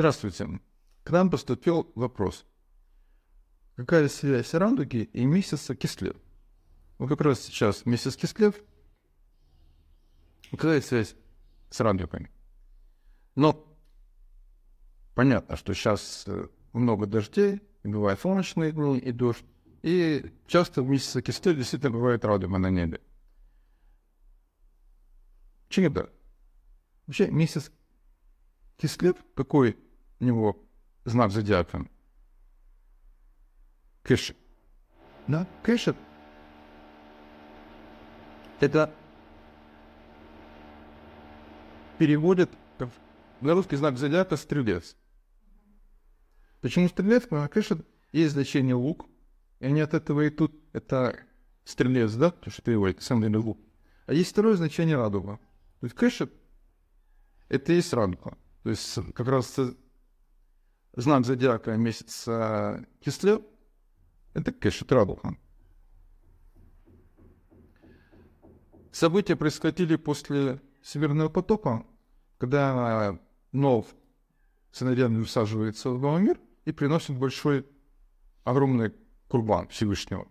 Здравствуйте. К нам поступил вопрос. Какая связь радуги и месяца Кислев? Вот как раз сейчас месяц Кислев. Какая связь с радугами? Но понятно, что сейчас э, много дождей, бывают солнечные дни и дождь. И часто в месяц Кислев действительно бывают радуги на небе. Чем это? Вообще месяц Кислев какой у него знак зодиака? Кэши. Да, кэши. Это переводит на русский знак зодиака стрелец. Почему стрелец? Потому что есть значение лук, и они от этого идут. это стрелец, да, потому что переводит, на самом деле лук. А есть второе значение радуга. То есть кэшет — это есть радуга. То есть как раз знак зодиака месяц Кислев – это конечно Радухан. События происходили после Северного потока, когда Нов сыновьями усаживается в новый мир и приносит большой, огромный курбан Всевышнего.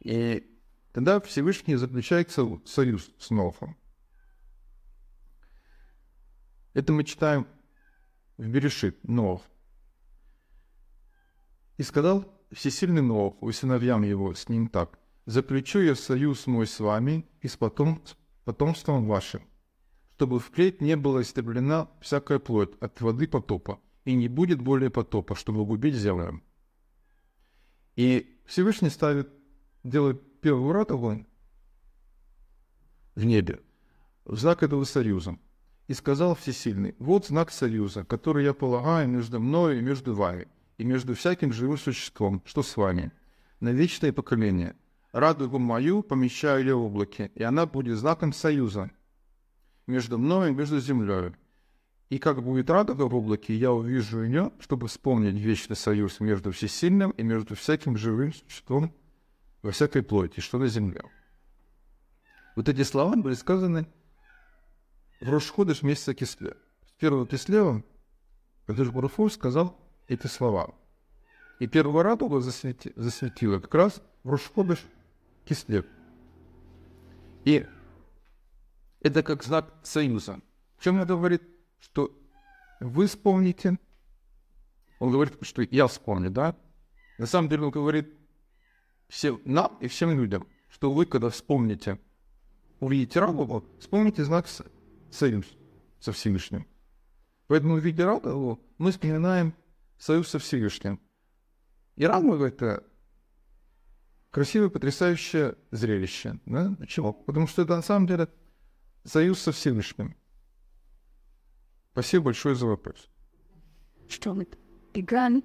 И тогда Всевышний заключается в союз с Новом. Это мы читаем в Берешит Ноах. И сказал всесильный Ноах сыновьям его с ним так, «Заключу я союз мой с вами и с потом, потомством вашим, чтобы впредь не была истреблена всякая плоть от воды потопа, и не будет более потопа, чтобы губить землю». И Всевышний ставит, делает первую ратовую в небе, в знак этого союза – и сказал Всесильный, вот знак союза, который я полагаю между мною и между вами, и между всяким живым существом, что с вами, на вечное поколение. Радугу мою помещаю я в облаке, и она будет знаком союза между мною и между землей. И как будет радуга в облаке, я увижу ее, чтобы вспомнить вечный союз между всесильным и между всяким живым существом во всякой плоти, что на земле. Вот эти слова были сказаны в Рошходыш месяца Кисле. С первого Кислева Эдешбурфу сказал эти слова. И первого радуга засвети, засветила как раз в Рошходыш кисле. И это как знак союза. В чем он говорит? Что вы вспомните. Он говорит, что я вспомню, да? На самом деле он говорит всем нам и всем людям, что вы, когда вспомните, увидите Рабова, вспомните знак союза союз со Всевышним. Поэтому в виде радугу мы вспоминаем союз со Всевышним. И радуга — это красивое, потрясающее зрелище. Да? Почему? Потому что это на самом деле союз со Всевышним. Спасибо большое за вопрос. Что это? Игран?